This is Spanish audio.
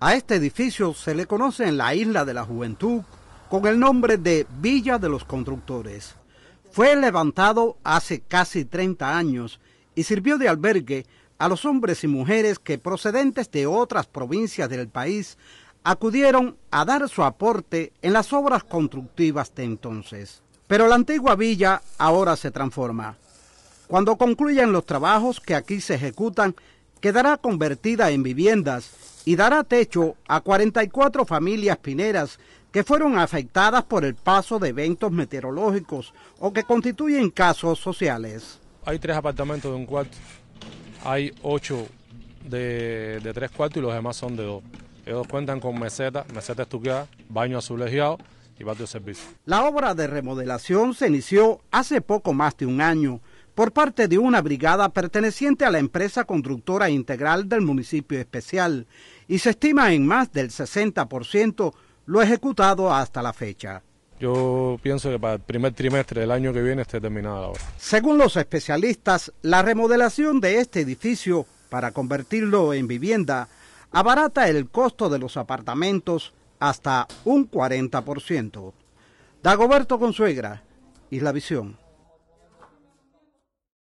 A este edificio se le conoce en la isla de la juventud con el nombre de Villa de los Constructores. Fue levantado hace casi 30 años y sirvió de albergue a los hombres y mujeres que procedentes de otras provincias del país acudieron a dar su aporte en las obras constructivas de entonces. Pero la antigua villa ahora se transforma. Cuando concluyan los trabajos que aquí se ejecutan, quedará convertida en viviendas y dará techo a 44 familias pineras que fueron afectadas por el paso de eventos meteorológicos o que constituyen casos sociales. Hay tres apartamentos de un cuarto, hay ocho de, tres cuartos y los demás son de dos. Ellos cuentan con meseta, meseta estuqueada, baño azulejado y patio de servicio. La obra de remodelación se inició hace poco más de un año por parte de una brigada perteneciente a la empresa constructora integral del municipio especial y se estima en más del 60% lo ejecutado hasta la fecha. Yo pienso que para el primer trimestre del año que viene esté terminado la obra. Según los especialistas, la remodelación de este edificio para convertirlo en vivienda abarata el costo de los apartamentos hasta un 40%. Dagoberto Consuegra, Isla Visión.